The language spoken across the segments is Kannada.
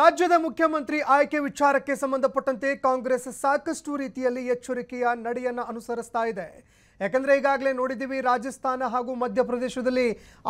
ರಾಜ್ಯದ ಮುಖ್ಯಮಂತ್ರಿ ಆಯ್ಕೆ ವಿಚಾರಕ್ಕೆ ಸಂಬಂಧಪಟ್ಟಂತೆ ಕಾಂಗ್ರೆಸ್ ಸಾಕಷ್ಟು ರೀತಿಯಲ್ಲಿ ಎಚ್ಚರಿಕೆಯ ನಡೆಯನ್ನು ಅನುಸರಿಸ್ತಾ ಇದೆ ಯಾಕಂದರೆ ಈಗಾಗಲೇ ನೋಡಿದ್ದೀವಿ ರಾಜಸ್ಥಾನ ಹಾಗೂ ಮಧ್ಯಪ್ರದೇಶದಲ್ಲಿ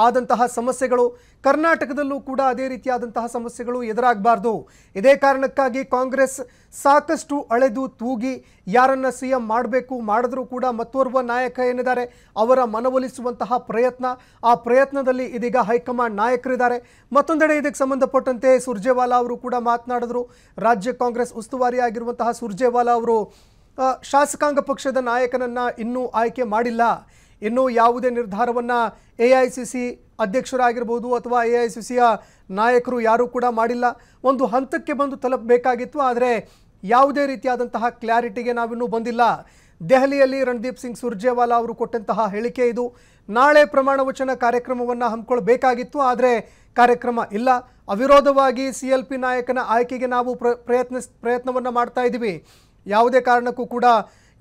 ಆದಂತಹ ಸಮಸ್ಯೆಗಳು ಕರ್ನಾಟಕದಲ್ಲೂ ಕೂಡ ಅದೇ ರೀತಿಯಾದಂತಹ ಸಮಸ್ಯೆಗಳು ಎದುರಾಗಬಾರ್ದು ಇದೇ ಕಾರಣಕ್ಕಾಗಿ ಕಾಂಗ್ರೆಸ್ ಸಾಕಷ್ಟು ಅಳೆದು ತೂಗಿ ಯಾರನ್ನು ಸಿ ಎಂ ಮಾಡಬೇಕು ಮಾಡಿದ್ರೂ ಕೂಡ ಮತ್ತೋರ್ವ ನಾಯಕ ಏನಿದ್ದಾರೆ ಅವರ ಮನವೊಲಿಸುವಂತಹ ಪ್ರಯತ್ನ ಆ ಪ್ರಯತ್ನದಲ್ಲಿ ಇದೀಗ ಹೈಕಮಾಂಡ್ ನಾಯಕರಿದ್ದಾರೆ ಮತ್ತೊಂದೆಡೆ ಇದಕ್ಕೆ ಸಂಬಂಧಪಟ್ಟಂತೆ ಸುರ್ಜೇವಾಲಾ ಅವರು ಕೂಡ ಮಾತನಾಡಿದ್ರು ರಾಜ್ಯ ಕಾಂಗ್ರೆಸ್ ಉಸ್ತುವಾರಿಯಾಗಿರುವಂತಹ ಸುರ್ಜೇವಾಲಾ ಅವರು ಶಾಸಕಾಂಗ ಪಕ್ಷದ ನಾಯಕನನ್ನು ಇನ್ನೂ ಆಯ್ಕೆ ಮಾಡಿಲ್ಲ ಇನ್ನೂ ಯಾವುದೇ ನಿರ್ಧಾರವನ್ನು ಎ ಐ ಸಿ ಸಿ ಅಧ್ಯಕ್ಷರಾಗಿರ್ಬೋದು ಅಥವಾ ಎ ಐ ಸಿ ಸಿಯ ನಾಯಕರು ಯಾರೂ ಕೂಡ ಮಾಡಿಲ್ಲ ಒಂದು ಹಂತಕ್ಕೆ ಬಂದು ತಲುಪಬೇಕಾಗಿತ್ತು ಆದರೆ ಯಾವುದೇ ರೀತಿಯಾದಂತಹ ಕ್ಲಾರಿಟಿಗೆ ನಾವಿನ್ನೂ ಬಂದಿಲ್ಲ ದೆಹಲಿಯಲ್ಲಿ ರಣದೀಪ್ ಸಿಂಗ್ ಸುರ್ಜೇವಾಲಾ ಅವರು ಕೊಟ್ಟಂತಹ ಹೇಳಿಕೆ ಇದು ನಾಳೆ ಪ್ರಮಾಣ ವಚನ ಕಾರ್ಯಕ್ರಮವನ್ನು ಹಮ್ಮಿಕೊಳ್ಬೇಕಾಗಿತ್ತು ಆದರೆ ಕಾರ್ಯಕ್ರಮ ಇಲ್ಲ ಅವಿರೋಧವಾಗಿ ಸಿ ಎಲ್ ಪಿ ನಾಯಕನ ಆಯ್ಕೆಗೆ ನಾವು ಪ್ರ ಪ್ರಯತ್ನ ಪ್ರಯತ್ನವನ್ನು ಮಾಡ್ತಾ ಇದ್ದೀವಿ ಯಾವುದೇ ಕಾರಣಕ್ಕೂ ಕೂಡ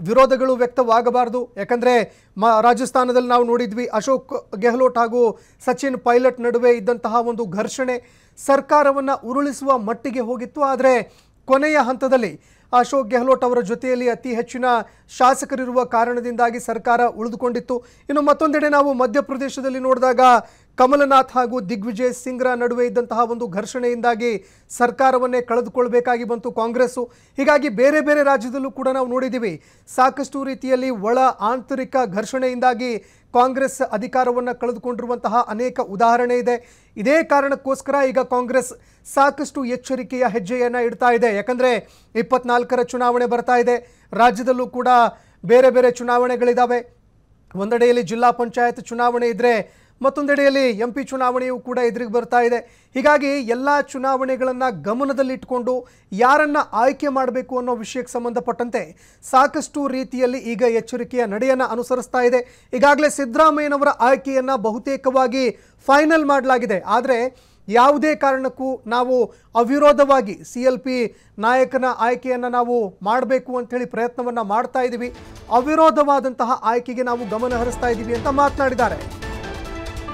ವಿರೋಧಗಳು ವ್ಯಕ್ತವಾಗಬಾರ್ದು ಯಾಕಂದರೆ ಮ ರಾಜಸ್ಥಾನದಲ್ಲಿ ನಾವು ನೋಡಿದ್ವಿ ಅಶೋಕ್ ಗೆಹ್ಲೋಟ್ ಹಾಗೂ ಸಚಿನ್ ಪೈಲಟ್ ನಡುವೆ ಇದ್ದಂತಹ ಒಂದು ಘರ್ಷಣೆ ಸರ್ಕಾರವನ್ನು ಉರುಳಿಸುವ ಮಟ್ಟಿಗೆ ಹೋಗಿತ್ತು ಆದರೆ ಕೊನೆಯ ಹಂತದಲ್ಲಿ ಅಶೋಕ್ ಗೆಹ್ಲೋಟ್ ಅವರ ಜೊತೆಯಲ್ಲಿ ಅತಿ ಹೆಚ್ಚಿನ ಶಾಸಕರಿರುವ ಕಾರಣದಿಂದಾಗಿ ಸರ್ಕಾರ ಉಳಿದುಕೊಂಡಿತ್ತು ಇನ್ನು ಮತ್ತೊಂದೆಡೆ ನಾವು ಮಧ್ಯಪ್ರದೇಶದಲ್ಲಿ ನೋಡಿದಾಗ ಕಮಲನಾಥ್ ಹಾಗೂ ದಿಗ್ವಿಜಯ್ ಸಿಂಗ್ರ ನಡುವೆ ಇದ್ದಂತಹ ಒಂದು ಘರ್ಷಣೆಯಿಂದಾಗಿ ಸರ್ಕಾರವನ್ನೇ ಕಳೆದುಕೊಳ್ಬೇಕಾಗಿ ಬಂತು ಕಾಂಗ್ರೆಸ್ಸು ಹೀಗಾಗಿ ಬೇರೆ ಬೇರೆ ರಾಜ್ಯದಲ್ಲೂ ಕೂಡ ನಾವು ನೋಡಿದ್ದೀವಿ ಸಾಕಷ್ಟು ರೀತಿಯಲ್ಲಿ ಒಳ ಆಂತರಿಕ ಘರ್ಷಣೆಯಿಂದಾಗಿ ಕಾಂಗ್ರೆಸ್ ಅಧಿಕಾರವನ್ನು ಕಳೆದುಕೊಂಡಿರುವಂತಹ ಅನೇಕ ಉದಾಹರಣೆ ಇದೆ ಇದೇ ಕಾರಣಕ್ಕೋಸ್ಕರ ಈಗ ಕಾಂಗ್ರೆಸ್ ಸಾಕಷ್ಟು ಎಚ್ಚರಿಕೆಯ ಹೆಜ್ಜೆಯನ್ನು ಇಡ್ತಾ ಇದೆ ಯಾಕಂದರೆ ಇಪ್ಪತ್ನಾಲ್ಕರ ಚುನಾವಣೆ ಬರ್ತಾ ಇದೆ ರಾಜ್ಯದಲ್ಲೂ ಕೂಡ ಬೇರೆ ಬೇರೆ ಚುನಾವಣೆಗಳಿದ್ದಾವೆ ಒಂದೆಡೆಯಲ್ಲಿ ಜಿಲ್ಲಾ ಪಂಚಾಯತ್ ಚುನಾವಣೆ ಇದ್ದರೆ ಮತ್ತೊಂದೆಡೆಯಲ್ಲಿ ಎಂ ಪಿ ಚುನಾವಣೆಯೂ ಕೂಡ ಎದುರಿಗೆ ಬರ್ತಾ ಇದೆ ಹೀಗಾಗಿ ಎಲ್ಲ ಚುನಾವಣೆಗಳನ್ನು ಗಮನದಲ್ಲಿಟ್ಟುಕೊಂಡು ಯಾರನ್ನು ಆಯ್ಕೆ ಮಾಡಬೇಕು ಅನ್ನೋ ವಿಷಯಕ್ಕೆ ಸಂಬಂಧಪಟ್ಟಂತೆ ಸಾಕಷ್ಟು ರೀತಿಯಲ್ಲಿ ಈಗ ಎಚ್ಚರಿಕೆಯ ನಡೆಯನ್ನು ಅನುಸರಿಸ್ತಾ ಇದೆ ಈಗಾಗಲೇ ಸಿದ್ದರಾಮಯ್ಯನವರ ಆಯ್ಕೆಯನ್ನು ಬಹುತೇಕವಾಗಿ ಫೈನಲ್ ಮಾಡಲಾಗಿದೆ ಆದರೆ ಯಾವುದೇ ಕಾರಣಕ್ಕೂ ನಾವು ಅವಿರೋಧವಾಗಿ ಸಿ ಎಲ್ ಪಿ ನಾಯಕನ ಆಯ್ಕೆಯನ್ನು ನಾವು ಮಾಡಬೇಕು ಅಂಥೇಳಿ ಪ್ರಯತ್ನವನ್ನು ಮಾಡ್ತಾ ಇದ್ದೀವಿ ಅವಿರೋಧವಾದಂತಹ ಆಯ್ಕೆಗೆ ನಾವು ಗಮನ ಹರಿಸ್ತಾ ಇದ್ದೀವಿ ಅಂತ ಮಾತನಾಡಿದ್ದಾರೆ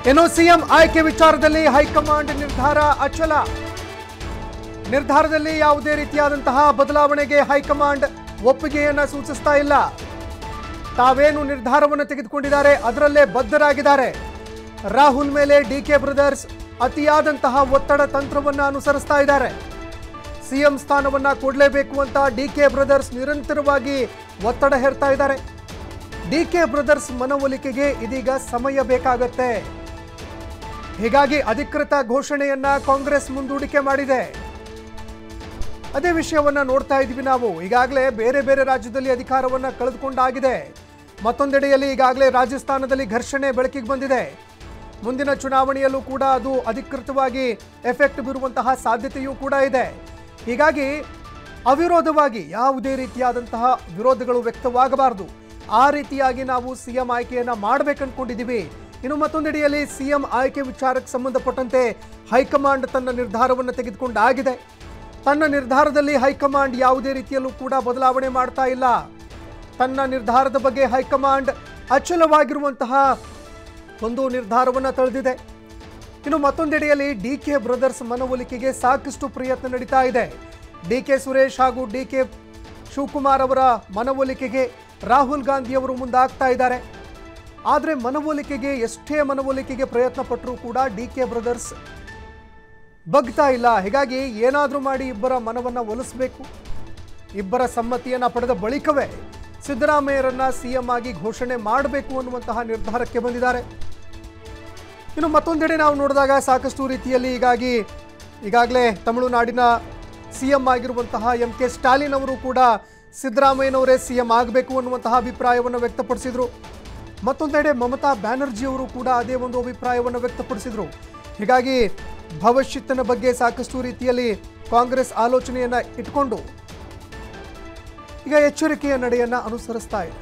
ಇನ್ನು ಸಿಎಂ ಆಯ್ಕೆ ವಿಚಾರದಲ್ಲಿ ಹೈಕಮಾಂಡ್ ನಿರ್ಧಾರ ಅಚಲ ನಿರ್ಧಾರದಲ್ಲಿ ಯಾವುದೇ ರೀತಿಯಾದಂತಹ ಬದಲಾವಣೆಗೆ ಹೈಕಮಾಂಡ್ ಒಪ್ಪಿಗೆಯನ್ನು ಸೂಚಿಸ್ತಾ ಇಲ್ಲ ತಾವೇನು ನಿರ್ಧಾರವನ್ನು ತೆಗೆದುಕೊಂಡಿದ್ದಾರೆ ಅದರಲ್ಲೇ ಬದ್ಧರಾಗಿದ್ದಾರೆ ರಾಹುಲ್ ಮೇಲೆ ಡಿ ಕೆ ಬ್ರದರ್ಸ್ ಅತಿಯಾದಂತಹ ಒತ್ತಡ ತಂತ್ರವನ್ನು ಅನುಸರಿಸ್ತಾ ಇದ್ದಾರೆ ಸಿಎಂ ಸ್ಥಾನವನ್ನು ಕೊಡಲೇಬೇಕು ಅಂತ ಡಿ ಕೆ ಬ್ರದರ್ಸ್ ನಿರಂತರವಾಗಿ ಒತ್ತಡ ಹೇರ್ತಾ ಇದ್ದಾರೆ ಡಿ ಕೆ ಬ್ರದರ್ಸ್ ಮನವೊಲಿಕೆಗೆ ಇದೀಗ ಸಮಯ ಬೇಕಾಗತ್ತೆ ಹೀಗಾಗಿ ಅಧಿಕೃತ ಘೋಷಣೆಯನ್ನ ಕಾಂಗ್ರೆಸ್ ಮುಂದೂಡಿಕೆ ಮಾಡಿದೆ ಅದೇ ವಿಷಯವನ್ನ ನೋಡ್ತಾ ಇದ್ವಿ ನಾವು ಈಗಾಗಲೇ ಬೇರೆ ಬೇರೆ ರಾಜ್ಯದಲ್ಲಿ ಅಧಿಕಾರವನ್ನ ಕಳೆದುಕೊಂಡಾಗಿದೆ ಮತ್ತೊಂದೆಡೆಯಲ್ಲಿ ಈಗಾಗಲೇ ರಾಜಸ್ಥಾನದಲ್ಲಿ ಘರ್ಷಣೆ ಬೆಳಕಿಗೆ ಬಂದಿದೆ ಮುಂದಿನ ಚುನಾವಣೆಯಲ್ಲೂ ಕೂಡ ಅದು ಅಧಿಕೃತವಾಗಿ ಎಫೆಕ್ಟ್ ಬೀರುವಂತಹ ಸಾಧ್ಯತೆಯೂ ಕೂಡ ಇದೆ ಹೀಗಾಗಿ ಅವಿರೋಧವಾಗಿ ಯಾವುದೇ ರೀತಿಯಾದಂತಹ ವಿರೋಧಗಳು ವ್ಯಕ್ತವಾಗಬಾರದು ಆ ರೀತಿಯಾಗಿ ನಾವು ಸಿಎಂ ಆಯ್ಕೆಯನ್ನ ಮಾಡಬೇಕನ್ಕೊಂಡಿದ್ದೀವಿ ಇನ್ನು ಮತ್ತೊಂದೆಡೆಯಲ್ಲಿ ಸಿಎಂ ಆಯ್ಕೆ ವಿಚಾರಕ್ಕೆ ಸಂಬಂಧಪಟ್ಟಂತೆ ಹೈಕಮಾಂಡ್ ತನ್ನ ನಿರ್ಧಾರವನ್ನು ತೆಗೆದುಕೊಂಡಾಗಿದೆ ತನ್ನ ನಿರ್ಧಾರದಲ್ಲಿ ಹೈಕಮಾಂಡ್ ಯಾವುದೇ ರೀತಿಯಲ್ಲೂ ಕೂಡ ಬದಲಾವಣೆ ಮಾಡ್ತಾ ಇಲ್ಲ ತನ್ನ ನಿರ್ಧಾರದ ಬಗ್ಗೆ ಹೈಕಮಾಂಡ್ ಅಚಲವಾಗಿರುವಂತಹ ಒಂದು ನಿರ್ಧಾರವನ್ನು ತಳೆದಿದೆ ಇನ್ನು ಮತ್ತೊಂದೆಡೆಯಲ್ಲಿ ಡಿ ಕೆ ಬ್ರದರ್ಸ್ ಮನವೊಲಿಕೆಗೆ ಸಾಕಷ್ಟು ಪ್ರಯತ್ನ ನಡೀತಾ ಇದೆ ಡಿ ಕೆ ಸುರೇಶ್ ಹಾಗೂ ಡಿ ಕೆ ಶಿವಕುಮಾರ್ ಅವರ ಮನವೊಲಿಕೆಗೆ ರಾಹುಲ್ ಗಾಂಧಿ ಅವರು ಮುಂದಾಗ್ತಾ ಇದ್ದಾರೆ ಆದರೆ ಮನವೊಲಿಕೆಗೆ ಎಷ್ಟೇ ಮನವೊಲಿಕೆಗೆ ಪ್ರಯತ್ನ ಪಟ್ಟರೂ ಕೂಡ ಡಿ ಕೆ ಬ್ರದರ್ಸ್ ಬಗ್ತಾ ಇಲ್ಲ ಹೀಗಾಗಿ ಏನಾದರೂ ಮಾಡಿ ಇಬ್ಬರ ಮನವನ್ನು ಒಲಿಸಬೇಕು ಇಬ್ಬರ ಸಮ್ಮತಿಯನ್ನು ಪಡೆದ ಬಳಿಕವೇ ಸಿದ್ದರಾಮಯ್ಯರನ್ನ ಸಿಎಂ ಆಗಿ ಘೋಷಣೆ ಮಾಡಬೇಕು ಅನ್ನುವಂತಹ ನಿರ್ಧಾರಕ್ಕೆ ಬಂದಿದ್ದಾರೆ ಇನ್ನು ಮತ್ತೊಂದೆಡೆ ನಾವು ನೋಡಿದಾಗ ಸಾಕಷ್ಟು ರೀತಿಯಲ್ಲಿ ಹೀಗಾಗಿ ಈಗಾಗಲೇ ತಮಿಳುನಾಡಿನ ಸಿಎಂ ಆಗಿರುವಂತಹ ಎಂ ಕೆ ಸ್ಟಾಲಿನ್ ಅವರು ಕೂಡ ಸಿದ್ದರಾಮಯ್ಯನವರೇ ಸಿಎಂ ಆಗಬೇಕು ಅನ್ನುವಂತಹ ಅಭಿಪ್ರಾಯವನ್ನು ವ್ಯಕ್ತಪಡಿಸಿದರು ಮತ್ತೊಂದೆಡೆ ಮಮತಾ ಬ್ಯಾನರ್ಜಿಯವರು ಕೂಡ ಅದೇ ಒಂದು ಅಭಿಪ್ರಾಯವನ್ನು ವ್ಯಕ್ತಪಡಿಸಿದರು ಹೀಗಾಗಿ ಭವಿಷ್ಯತ್ತಿನ ಬಗ್ಗೆ ಸಾಕಷ್ಟು ರೀತಿಯಲ್ಲಿ ಕಾಂಗ್ರೆಸ್ ಆಲೋಚನೆಯನ್ನು ಇಟ್ಕೊಂಡು ಈಗ ಎಚ್ಚರಿಕೆಯ ನಡೆಯನ್ನು ಅನುಸರಿಸ್ತಾ ಇದೆ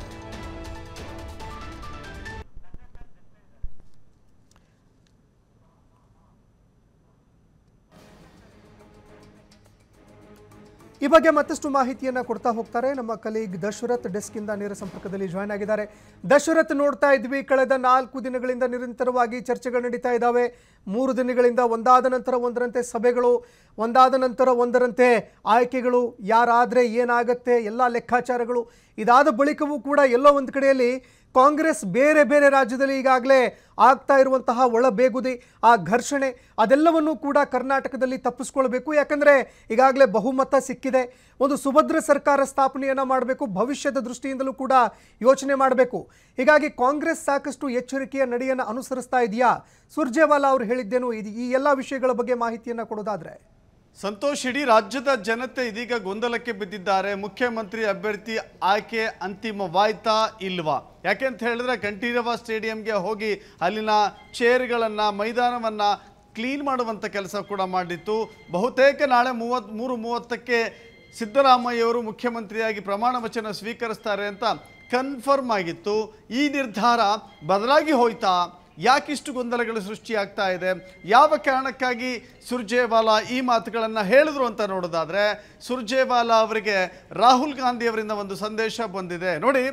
ಈ ಬಗ್ಗೆ ಮತ್ತಷ್ಟು ಮಾಹಿತಿಯನ್ನು ಕೊಡ್ತಾ ಹೋಗ್ತಾರೆ ನಮ್ಮ ಕಲೀಗ್ ದಶರಥ್ ಡೆಸ್ಕ್ ಇಂದ ನೇರ ಸಂಪರ್ಕದಲ್ಲಿ ಜಾಯ್ನ್ ಆಗಿದ್ದಾರೆ ದಶರಥ್ ನೋಡ್ತಾ ಇದ್ವಿ ಕಳೆದ ನಾಲ್ಕು ದಿನಗಳಿಂದ ನಿರಂತರವಾಗಿ ಚರ್ಚೆಗಳು ನಡೀತಾ ಇದ್ದಾವೆ ಮೂರು ದಿನಗಳಿಂದ ಒಂದಾದ ನಂತರ ಒಂದರಂತೆ ಸಭೆಗಳು ಒಂದಾದ ನಂತರ ಒಂದರಂತೆ ಆಯ್ಕೆಗಳು ಯಾರಾದರೆ ಏನಾಗತ್ತೆ ಎಲ್ಲ ಲೆಕ್ಕಾಚಾರಗಳು ಇದಾದ ಬಳಿಕವೂ ಕೂಡ ಎಲ್ಲೋ ಒಂದು ಕಡೆಯಲ್ಲಿ ಕಾಂಗ್ರೆಸ್ ಬೇರೆ ಬೇರೆ ರಾಜ್ಯದಲ್ಲಿ ಈಗಾಗಲೇ ಆಗ್ತಾ ಇರುವಂತಹ ಬೇಗುದಿ ಆ ಘರ್ಷಣೆ ಅದೆಲ್ಲವನ್ನೂ ಕೂಡ ಕರ್ನಾಟಕದಲ್ಲಿ ತಪ್ಪಿಸ್ಕೊಳ್ಬೇಕು ಯಾಕಂದರೆ ಈಗಾಗಲೇ ಬಹುಮತ ಸಿಕ್ಕಿದೆ ಒಂದು ಸುಭದ್ರ ಸರ್ಕಾರ ಸ್ಥಾಪನೆಯನ್ನು ಮಾಡಬೇಕು ಭವಿಷ್ಯದ ದೃಷ್ಟಿಯಿಂದಲೂ ಕೂಡ ಯೋಚನೆ ಮಾಡಬೇಕು ಹೀಗಾಗಿ ಕಾಂಗ್ರೆಸ್ ಸಾಕಷ್ಟು ಎಚ್ಚರಿಕೆಯ ನಡೆಯನ್ನು ಅನುಸರಿಸ್ತಾ ಇದೆಯಾ ಸುರ್ಜೇವಾಲಾ ಅವರು ಹೇಳಿದ್ದೇನು ಈ ಎಲ್ಲ ವಿಷಯಗಳ ಬಗ್ಗೆ ಮಾಹಿತಿಯನ್ನು ಕೊಡೋದಾದರೆ ಸಂತೋಷ್ ಇಡೀ ರಾಜ್ಯದ ಜನತೆ ಇದೀಗ ಗೊಂದಲಕ್ಕೆ ಬಿದ್ದಿದ್ದಾರೆ ಮುಖ್ಯಮಂತ್ರಿ ಅಭ್ಯರ್ಥಿ ಆಯ್ಕೆ ಅಂತಿಮವಾಯ್ತಾ ಇಲ್ವಾ ಯಾಕೆ ಅಂತ ಹೇಳಿದ್ರೆ ಕಂಠೀರವ ಸ್ಟೇಡಿಯಂಗೆ ಹೋಗಿ ಅಲ್ಲಿನ ಚೇರ್ಗಳನ್ನು ಮೈದಾನವನ್ನು ಕ್ಲೀನ್ ಮಾಡುವಂಥ ಕೆಲಸ ಕೂಡ ಮಾಡಿತ್ತು ಬಹುತೇಕ ನಾಳೆ ಮೂವತ್ತ್ ಮೂರು ಮೂವತ್ತಕ್ಕೆ ಸಿದ್ದರಾಮಯ್ಯವರು ಮುಖ್ಯಮಂತ್ರಿಯಾಗಿ ಪ್ರಮಾಣ ವಚನ ಸ್ವೀಕರಿಸ್ತಾರೆ ಅಂತ ಕನ್ಫರ್ಮ್ ಆಗಿತ್ತು ಈ ನಿರ್ಧಾರ ಬದಲಾಗಿ ಹೋಯ್ತಾ ಯಾಕಿಷ್ಟು ಗೊಂದಲಗಳು ಸೃಷ್ಟಿಯಾಗ್ತಾ ಇದೆ ಯಾವ ಕಾರಣಕ್ಕಾಗಿ ಸುರ್ಜೇವಾಲಾ ಈ ಮಾತುಗಳನ್ನು ಹೇಳಿದ್ರು ಅಂತ ನೋಡೋದಾದರೆ ಸುರ್ಜೇವಾಲಾ ಅವರಿಗೆ ರಾಹುಲ್ ಗಾಂಧಿಯವರಿಂದ ಒಂದು ಸಂದೇಶ ಬಂದಿದೆ ನೋಡಿ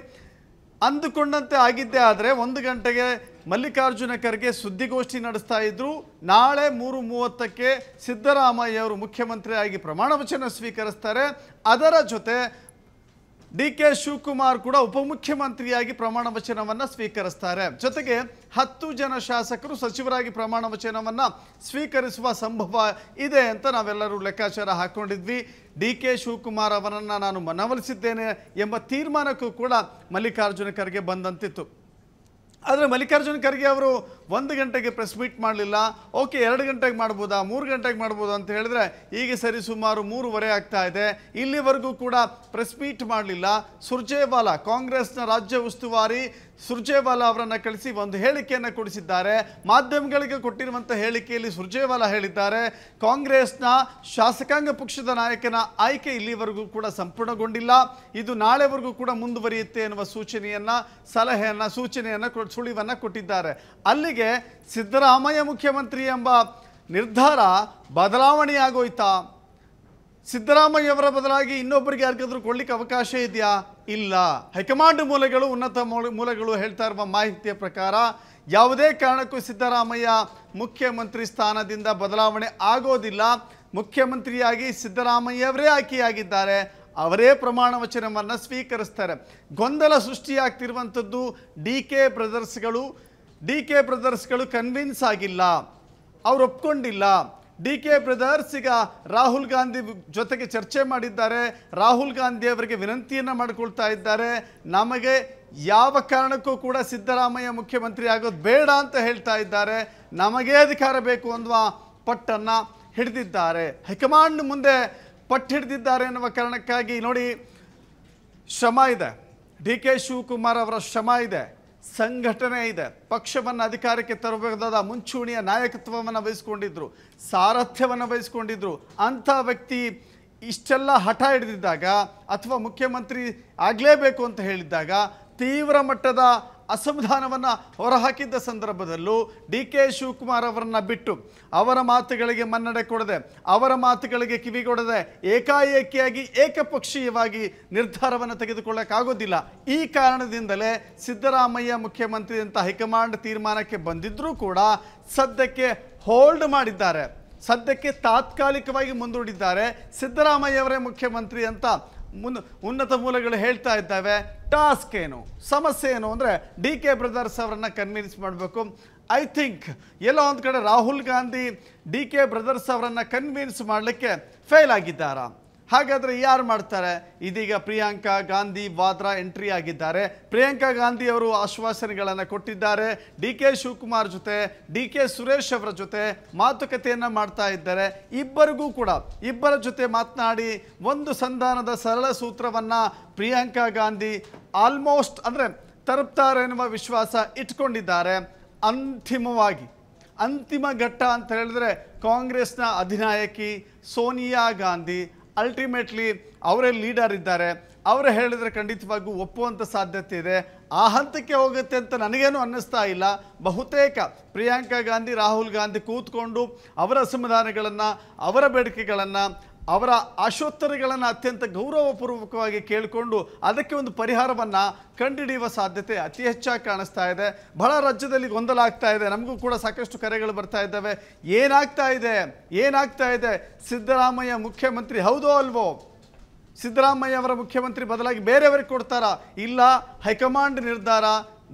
ಅಂದುಕೊಂಡಂತೆ ಆಗಿದ್ದೇ ಆದರೆ ಒಂದು ಗಂಟೆಗೆ ಮಲ್ಲಿಕಾರ್ಜುನ ಖರ್ಗೆ ಸುದ್ದಿಗೋಷ್ಠಿ ನಡೆಸ್ತಾ ಇದ್ರು ನಾಳೆ ಮೂರು ಮೂವತ್ತಕ್ಕೆ ಸಿದ್ದರಾಮಯ್ಯ ಅವರು ಮುಖ್ಯಮಂತ್ರಿಯಾಗಿ ಪ್ರಮಾಣ ವಚನ ಸ್ವೀಕರಿಸ್ತಾರೆ ಅದರ ಜೊತೆ ಡಿ ಕೆ ಶಿವಕುಮಾರ್ ಕೂಡ ಉಪಮುಖ್ಯಮಂತ್ರಿಯಾಗಿ ಪ್ರಮಾಣ ವಚನವನ್ನು ಸ್ವೀಕರಿಸ್ತಾರೆ ಜೊತೆಗೆ ಹತ್ತು ಜನ ಶಾಸಕರು ಸಚಿವರಾಗಿ ಪ್ರಮಾಣ ವಚನವನ್ನು ಸ್ವೀಕರಿಸುವ ಸಂಭವ ಇದೆ ಅಂತ ನಾವೆಲ್ಲರೂ ಲೆಕ್ಕಾಚಾರ ಹಾಕ್ಕೊಂಡಿದ್ವಿ ಡಿ ಕೆ ಶಿವಕುಮಾರ್ ಅವರನ್ನು ನಾನು ಮನವೊಲಿಸಿದ್ದೇನೆ ಎಂಬ ತೀರ್ಮಾನಕ್ಕೂ ಕೂಡ ಮಲ್ಲಿಕಾರ್ಜುನ ಖರ್ಗೆ ಬಂದಂತಿತ್ತು ಆದರೆ ಮಲ್ಲಿಕಾರ್ಜುನ ಖರ್ಗೆ ಅವರು ಒಂದು ಗಂಟೆಗೆ ಪ್ರೆಸ್ ಮೀಟ್ ಮಾಡಲಿಲ್ಲ ಓಕೆ ಎರಡು ಗಂಟೆಗೆ ಮಾಡ್ಬೋದಾ ಮೂರು ಗಂಟೆಗೆ ಮಾಡ್ಬೋದಾ ಅಂತ ಹೇಳಿದ್ರೆ ಈಗ ಸರಿ ಸುಮಾರು ಮೂರುವರೆ ಆಗ್ತಾ ಇದೆ ಇಲ್ಲಿವರೆಗೂ ಕೂಡ ಪ್ರೆಸ್ ಮೀಟ್ ಮಾಡಲಿಲ್ಲ ಸುರ್ಜೇವಾಲಾ ಕಾಂಗ್ರೆಸ್ನ ರಾಜ್ಯ ಉಸ್ತುವಾರಿ ಸುರ್ಜೇವಾಲಾ ಅವರನ್ನು ಕಳಿಸಿ ಒಂದು ಹೇಳಿಕೆಯನ್ನು ಕೊಡಿಸಿದ್ದಾರೆ ಮಾಧ್ಯಮಗಳಿಗೆ ಕೊಟ್ಟಿರುವಂಥ ಹೇಳಿಕೆಯಲ್ಲಿ ಸುರ್ಜೇವಾಲಾ ಹೇಳಿದ್ದಾರೆ ಕಾಂಗ್ರೆಸ್ನ ಶಾಸಕಾಂಗ ಪಕ್ಷದ ನಾಯಕನ ಆಯ್ಕೆ ಇಲ್ಲಿವರೆಗೂ ಕೂಡ ಸಂಪೂರ್ಣಗೊಂಡಿಲ್ಲ ಇದು ನಾಳೆವರೆಗೂ ಕೂಡ ಮುಂದುವರಿಯುತ್ತೆ ಎನ್ನುವ ಸೂಚನೆಯನ್ನು ಸಲಹೆಯನ್ನು ಸೂಚನೆಯನ್ನು ಸುಳಿವನ್ನು ಕೊಟ್ಟಿದ್ದಾರೆ ಅಲ್ಲಿ ಬದಲಿಗೆ ಸಿದ್ದರಾಮಯ್ಯ ಮುಖ್ಯಮಂತ್ರಿ ಎಂಬ ನಿರ್ಧಾರ ಬದಲಾವಣೆಯಾಗೋಯ್ತಾ ಸಿದ್ದರಾಮಯ್ಯವರ ಬದಲಾಗಿ ಇನ್ನೊಬ್ಬರಿಗೆ ಯಾರಿಗಾದ್ರೂ ಕೊಡ್ಲಿಕ್ಕೆ ಅವಕಾಶ ಇದೆಯಾ ಇಲ್ಲ ಹೈಕಮಾಂಡ್ ಮೂಲಗಳು ಉನ್ನತ ಮೂಲಗಳು ಹೇಳ್ತಾ ಇರುವ ಮಾಹಿತಿಯ ಪ್ರಕಾರ ಯಾವುದೇ ಕಾರಣಕ್ಕೂ ಸಿದ್ದರಾಮಯ್ಯ ಮುಖ್ಯಮಂತ್ರಿ ಸ್ಥಾನದಿಂದ ಬದಲಾವಣೆ ಆಗೋದಿಲ್ಲ ಮುಖ್ಯಮಂತ್ರಿಯಾಗಿ ಸಿದ್ದರಾಮಯ್ಯವರೇ ಆಯ್ಕೆಯಾಗಿದ್ದಾರೆ ಅವರೇ ಪ್ರಮಾಣ ವಚನವನ್ನು ಸ್ವೀಕರಿಸ್ತಾರೆ ಗೊಂದಲ ಸೃಷ್ಟಿಯಾಗ್ತಿರುವಂಥದ್ದು ಡಿ ಕೆ ಬ್ರದರ್ಸ್ಗಳು ಡಿ ಕೆ ಬ್ರದರ್ಸ್ಗಳು ಕನ್ವಿನ್ಸ್ ಆಗಿಲ್ಲ ಅವ್ರು ಒಪ್ಕೊಂಡಿಲ್ಲ ಡಿ ಕೆ ಬ್ರದರ್ಸ್ ಈಗ ರಾಹುಲ್ ಗಾಂಧಿ ಜೊತೆಗೆ ಚರ್ಚೆ ಮಾಡಿದ್ದಾರೆ ರಾಹುಲ್ ಗಾಂಧಿ ಅವರಿಗೆ ವಿನಂತಿಯನ್ನು ಮಾಡಿಕೊಳ್ತಾ ಇದ್ದಾರೆ ನಮಗೆ ಯಾವ ಕಾರಣಕ್ಕೂ ಕೂಡ ಸಿದ್ದರಾಮಯ್ಯ ಮುಖ್ಯಮಂತ್ರಿ ಆಗೋದು ಬೇಡ ಅಂತ ಹೇಳ್ತಾ ಇದ್ದಾರೆ ನಮಗೇ ಅಧಿಕಾರ ಬೇಕು ಅನ್ನುವ ಪಟ್ಟನ್ನು ಹಿಡಿದಿದ್ದಾರೆ ಹೈಕಮಾಂಡ್ ಮುಂದೆ ಪಟ್ಟು ಹಿಡಿದಿದ್ದಾರೆ ಎನ್ನುವ ಕಾರಣಕ್ಕಾಗಿ ನೋಡಿ ಶ್ರಮ ಇದೆ ಡಿ ಕೆ ಶಿವಕುಮಾರ್ ಅವರ ಶ್ರಮ ಇದೆ ಸಂಘಟನೆ ಇದೆ ಪಕ್ಷವನ್ನು ಅಧಿಕಾರಕ್ಕೆ ತರಬೇಕಾದ ಮುಂಚೂಣಿಯ ನಾಯಕತ್ವವನ್ನು ವಹಿಸ್ಕೊಂಡಿದ್ರು ಸಾರಥ್ಯವನ್ನು ವಹಿಸ್ಕೊಂಡಿದ್ರು ಅಂಥ ವ್ಯಕ್ತಿ ಇಷ್ಟೆಲ್ಲ ಹಠ ಹಿಡಿದಿದ್ದಾಗ ಅಥವಾ ಮುಖ್ಯಮಂತ್ರಿ ಆಗಲೇಬೇಕು ಅಂತ ಹೇಳಿದ್ದಾಗ ತೀವ್ರ ಮಟ್ಟದ ಅಸಮಾಧಾನವನ್ನು ಹೊರಹಾಕಿದ್ದ ಸಂದರ್ಭದಲ್ಲೂ ಡಿ ಕೆ ಶಿವಕುಮಾರ್ ಅವರನ್ನು ಬಿಟ್ಟು ಅವರ ಮಾತುಗಳಿಗೆ ಮನ್ನಣೆ ಕೊಡದೆ ಅವರ ಮಾತುಗಳಿಗೆ ಕಿವಿಗೊಡದೆ ಏಕಾಏಕಿಯಾಗಿ ಏಕಪಕ್ಷೀಯವಾಗಿ ನಿರ್ಧಾರವನ್ನು ತೆಗೆದುಕೊಳ್ಳೋಕ್ಕಾಗೋದಿಲ್ಲ ಈ ಕಾರಣದಿಂದಲೇ ಸಿದ್ದರಾಮಯ್ಯ ಮುಖ್ಯಮಂತ್ರಿ ಅಂತ ಹೈಕಮಾಂಡ್ ತೀರ್ಮಾನಕ್ಕೆ ಬಂದಿದ್ದರೂ ಕೂಡ ಸದ್ಯಕ್ಕೆ ಹೋಲ್ಡ್ ಮಾಡಿದ್ದಾರೆ ಸದ್ಯಕ್ಕೆ ತಾತ್ಕಾಲಿಕವಾಗಿ ಮುಂದೂಡಿದ್ದಾರೆ ಸಿದ್ದರಾಮಯ್ಯವರೇ ಮುಖ್ಯಮಂತ್ರಿ ಅಂತ ಮುನ್ನ ಉನ್ನತ ಮೂಲಗಳು ಹೇಳ್ತಾ ಇದ್ದಾವೆ ಟಾಸ್ಕ್ ಏನು ಸಮಸ್ಯೆ ಏನು ಅಂದರೆ ಡಿ ಕೆ ಬ್ರದರ್ಸ್ ಅವರನ್ನು ಕನ್ವಿನ್ಸ್ ಮಾಡಬೇಕು ಐ ಥಿಂಕ್ ಎಲ್ಲೋ ಒಂದು ಕಡೆ Rahul Gandhi D K brothers ಅವರನ್ನು ಕನ್ವಿನ್ಸ್ ಮಾಡಲಿಕ್ಕೆ ಫೇಲ್ ಆಗಿದ್ದಾರಾ ಹಾಗಾದರೆ ಯಾರು ಮಾಡ್ತಾರೆ ಇದೀಗ ಪ್ರಿಯಾಂಕಾ ಗಾಂಧಿ ವಾದ್ರಾ ಎಂಟ್ರಿ ಆಗಿದ್ದಾರೆ ಪ್ರಿಯಾಂಕಾ ಗಾಂಧಿ ಅವರು ಆಶ್ವಾಸನೆಗಳನ್ನು ಕೊಟ್ಟಿದ್ದಾರೆ ಡಿ ಕೆ ಶಿವಕುಮಾರ್ ಜೊತೆ ಡಿ ಕೆ ಸುರೇಶ್ ಅವರ ಜೊತೆ ಮಾತುಕತೆಯನ್ನು ಮಾಡ್ತಾ ಇದ್ದಾರೆ ಇಬ್ಬರಿಗೂ ಕೂಡ ಇಬ್ಬರ ಜೊತೆ ಮಾತನಾಡಿ ಒಂದು ಸಂಧಾನದ ಸರಳ ಸೂತ್ರವನ್ನು ಪ್ರಿಯಾಂಕಾ ಗಾಂಧಿ ಆಲ್ಮೋಸ್ಟ್ ಅಂದರೆ ತರುಪ್ತಾರೆ ಎನ್ನುವ ವಿಶ್ವಾಸ ಇಟ್ಕೊಂಡಿದ್ದಾರೆ ಅಂತಿಮವಾಗಿ ಅಂತಿಮ ಘಟ್ಟ ಅಂತ ಹೇಳಿದ್ರೆ ಕಾಂಗ್ರೆಸ್ನ ಅಧಿನಾಯಕಿ ಸೋನಿಯಾ ಗಾಂಧಿ ಅಲ್ಟಿಮೇಟ್ಲಿ ಅವರೇ ಲೀಡರ್ ಇದ್ದಾರೆ ಅವರು ಹೇಳಿದರೆ ಖಂಡಿತವಾಗೂ ಒಪ್ಪುವಂಥ ಸಾಧ್ಯತೆ ಇದೆ ಆ ಹಂತಕ್ಕೆ ಹೋಗುತ್ತೆ ಅಂತ ನನಗೇನು ಅನ್ನಿಸ್ತಾ ಇಲ್ಲ ಬಹುತೇಕ ಪ್ರಿಯಾಂಕಾ ಗಾಂಧಿ ರಾಹುಲ್ ಗಾಂಧಿ ಕೂತ್ಕೊಂಡು ಅವರ ಅಸಮಾಧಾನಗಳನ್ನು ಅವರ ಬೇಡಿಕೆಗಳನ್ನು ಅವರ ಆಶೋತ್ತರಗಳನ್ನು ಅತ್ಯಂತ ಗೌರವಪೂರ್ವಕವಾಗಿ ಕೇಳಿಕೊಂಡು ಅದಕ್ಕೆ ಒಂದು ಪರಿಹಾರವನ್ನು ಕಂಡುಹಿಡಿಯುವ ಸಾಧ್ಯತೆ ಅತಿ ಹೆಚ್ಚಾಗಿ ಕಾಣಿಸ್ತಾ ಇದೆ ಬಹಳ ರಾಜ್ಯದಲ್ಲಿ ಗೊಂದಲ ಆಗ್ತಾ ಇದೆ ನಮಗೂ ಕೂಡ ಸಾಕಷ್ಟು ಕರೆಗಳು ಬರ್ತಾ ಇದ್ದಾವೆ ಏನಾಗ್ತಾ ಇದೆ ಏನಾಗ್ತಾ ಇದೆ ಸಿದ್ದರಾಮಯ್ಯ ಮುಖ್ಯಮಂತ್ರಿ ಹೌದೋ ಅಲ್ವೋ ಸಿದ್ದರಾಮಯ್ಯ ಅವರ ಮುಖ್ಯಮಂತ್ರಿ ಬದಲಾಗಿ ಬೇರೆಯವರಿಗೆ ಕೊಡ್ತಾರಾ ಇಲ್ಲ ಹೈಕಮಾಂಡ್ ನಿರ್ಧಾರ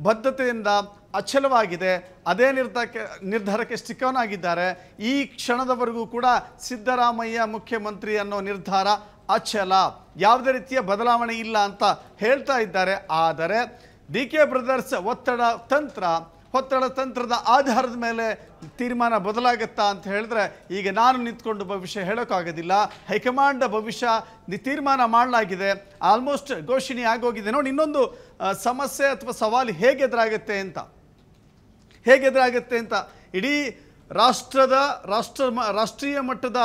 ಬದ್ಧತೆಯಿಂದ ಅಚಲವಾಗಿದೆ ಅದೇ ನಿರ್ಧಾರಕ್ಕೆ ನಿರ್ಧಾರಕ್ಕೆ ಸ್ಟಿಕನ್ ಆಗಿದ್ದಾರೆ ಈ ಕ್ಷಣದವರೆಗೂ ಕೂಡ ಸಿದ್ದರಾಮಯ್ಯ ಮುಖ್ಯಮಂತ್ರಿ ಅನ್ನೋ ನಿರ್ಧಾರ ಅಚಲ ಯಾವುದೇ ರೀತಿಯ ಬದಲಾವಣೆ ಇಲ್ಲ ಅಂತ ಹೇಳ್ತಾ ಇದ್ದಾರೆ ಆದರೆ ಡಿ ಕೆ ಬ್ರದರ್ಸ್ ಒತ್ತಡ ತಂತ್ರ ಒತ್ತಡ ತಂತ್ರದ ಆಧಾರದ ಮೇಲೆ ತೀರ್ಮಾನ ಬದಲಾಗುತ್ತಾ ಅಂತ ಹೇಳಿದ್ರೆ ಈಗ ನಾನು ನಿಂತ್ಕೊಂಡು ಭವಿಷ್ಯ ಹೇಳೋಕ್ಕಾಗೋದಿಲ್ಲ ಹೈಕಮಾಂಡ್ ಭವಿಷ್ಯ ತೀರ್ಮಾನ ಮಾಡಲಾಗಿದೆ ಆಲ್ಮೋಸ್ಟ್ ಘೋಷಣೆ ಆಗೋಗಿದೆ ನೋಡಿ ಇನ್ನೊಂದು ಸಮಸ್ಯೆ ಅಥವಾ ಸವಾಲು ಹೇಗೆ ಎದುರಾಗುತ್ತೆ ಅಂತ ಹೇಗೆ ಎದುರಾಗುತ್ತೆ ಅಂತ ಇಡೀ ರಾಷ್ಟ್ರದ ರಾಷ್ಟ್ರ ರಾಷ್ಟ್ರೀಯ ಮಟ್ಟದ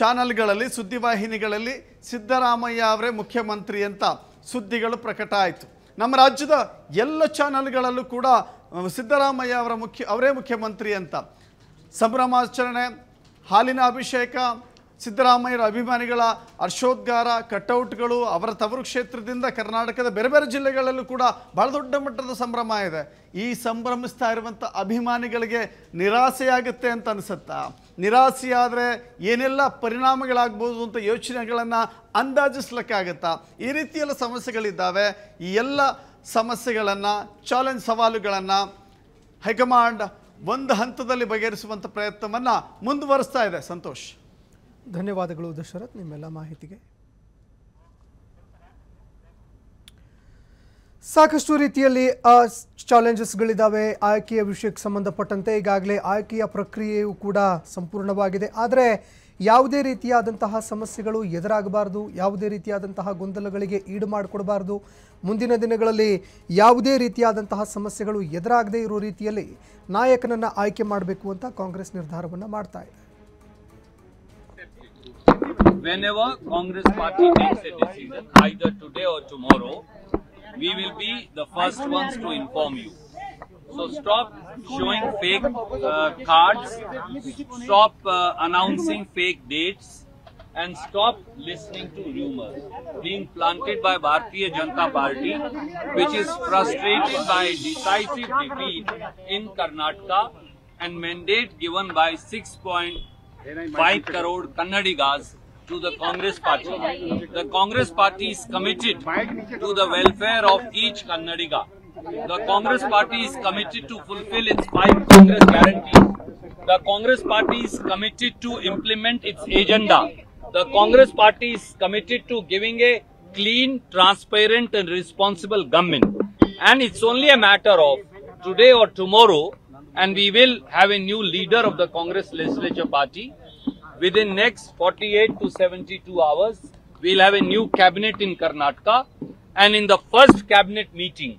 ಚಾನಲ್ಗಳಲ್ಲಿ ಸುದ್ದಿವಾಹಿನಿಗಳಲ್ಲಿ ಸಿದ್ದರಾಮಯ್ಯ ಅವರೇ ಮುಖ್ಯಮಂತ್ರಿ ಅಂತ ಸುದ್ದಿಗಳು ಪ್ರಕಟ ಆಯಿತು ನಮ್ಮ ರಾಜ್ಯದ ಎಲ್ಲ ಚಾನಲ್ಗಳಲ್ಲೂ ಕೂಡ ಸಿದ್ದರಾಮಯ್ಯ ಅವರ ಮುಖ್ಯ ಅವರೇ ಮುಖ್ಯಮಂತ್ರಿ ಅಂತ ಸಂಭ್ರಮಾಚರಣೆ ಹಾಲಿನ ಅಭಿಷೇಕ ಸಿದ್ದರಾಮಯ್ಯರ ಅಭಿಮಾನಿಗಳ ಹರ್ಷೋದ್ಗಾರ ಕಟೌಟ್ಗಳು ಅವರ ತವರು ಕ್ಷೇತ್ರದಿಂದ ಕರ್ನಾಟಕದ ಬೇರೆ ಬೇರೆ ಜಿಲ್ಲೆಗಳಲ್ಲೂ ಕೂಡ ಬಹಳ ದೊಡ್ಡ ಮಟ್ಟದ ಸಂಭ್ರಮ ಇದೆ ಈ ಸಂಭ್ರಮಿಸ್ತಾ ಇರುವಂಥ ಅಭಿಮಾನಿಗಳಿಗೆ ನಿರಾಸೆಯಾಗುತ್ತೆ ಅಂತ ಅನಿಸುತ್ತಾ ನಿರಾಸೆಯಾದರೆ ಏನೆಲ್ಲ ಪರಿಣಾಮಗಳಾಗ್ಬೋದು ಅಂತ ಯೋಚನೆಗಳನ್ನು ಅಂದಾಜಿಸ್ಲಿಕ್ಕಾಗತ್ತಾ ಈ ರೀತಿಯೆಲ್ಲ ಸಮಸ್ಯೆಗಳಿದ್ದಾವೆ ಈ ಎಲ್ಲ ಸಮಸ್ಯೆಗಳನ್ನು ಚಾಲೆಂಜ್ ಸವಾಲುಗಳನ್ನು ಹೈಕಮಾಂಡ್ ಒಂದು ಹಂತದಲ್ಲಿ ಬಗೆಹರಿಸುವಂಥ ಪ್ರಯತ್ನವನ್ನು ಮುಂದುವರಿಸ್ತಾ ಇದೆ ಸಂತೋಷ್ ಧನ್ಯವಾದಗಳು ದಶರಥ್ ನಿಮ್ಮೆಲ್ಲ ಮಾಹಿತಿಗೆ ಸಾಕಷ್ಟು ರೀತಿಯಲ್ಲಿ ಚಾಲೆಂಜಸ್ಗಳಿದ್ದಾವೆ ಆಯ್ಕೆಯ ವಿಷಯಕ್ಕೆ ಸಂಬಂಧಪಟ್ಟಂತೆ ಈಗಾಗಲೇ ಆಯ್ಕೆಯ ಪ್ರಕ್ರಿಯೆಯು ಕೂಡ ಸಂಪೂರ್ಣವಾಗಿದೆ ಆದರೆ ಯಾವುದೇ ರೀತಿಯಾದಂತಹ ಸಮಸ್ಯೆಗಳು ಎದುರಾಗಬಾರ್ದು ಯಾವುದೇ ರೀತಿಯಾದಂತಹ ಗೊಂದಲಗಳಿಗೆ ಈಡು ಮಾಡಿಕೊಡಬಾರ್ದು ಮುಂದಿನ ದಿನಗಳಲ್ಲಿ ಯಾವುದೇ ರೀತಿಯಾದಂತಹ ಸಮಸ್ಯೆಗಳು ಎದುರಾಗದೇ ಇರೋ ರೀತಿಯಲ್ಲಿ ನಾಯಕನನ್ನು ಆಯ್ಕೆ ಮಾಡಬೇಕು ಅಂತ ಕಾಂಗ್ರೆಸ್ ನಿರ್ಧಾರವನ್ನು ಮಾಡ್ತಾ ಇದೆ Whenever Congress party takes a decision, either today or tomorrow, we will be the first ones to inform you. So stop showing fake uh, cards, stop uh, announcing fake dates, and stop listening to rumors being planted by Bharatiya Janata Party, which is frustrated by decisive defeat in Karnataka and mandate given by 6. 5 crore Kannadigas to the Congress party. The Congress party is committed to the welfare of each Kannadiga. The Congress party is committed to fulfill its 5 Congress guarantees. The Congress party is committed to implement its agenda. The Congress party is committed to giving a clean, transparent and responsible government. And it's only a matter of today or tomorrow and we will have a new leader of the Congress legislature party. Within next 48 to 72 hours, we'll have a new cabinet in Karnataka and in the first cabinet meeting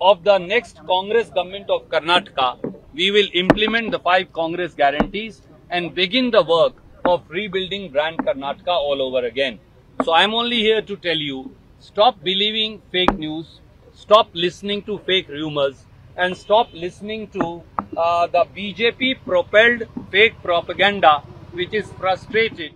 of the next Congress government of Karnataka, we will implement the five Congress guarantees and begin the work of rebuilding brand Karnataka all over again. So I'm only here to tell you, stop believing fake news, stop listening to fake rumors and stop listening to uh, the BJP propelled fake propaganda which is frustrated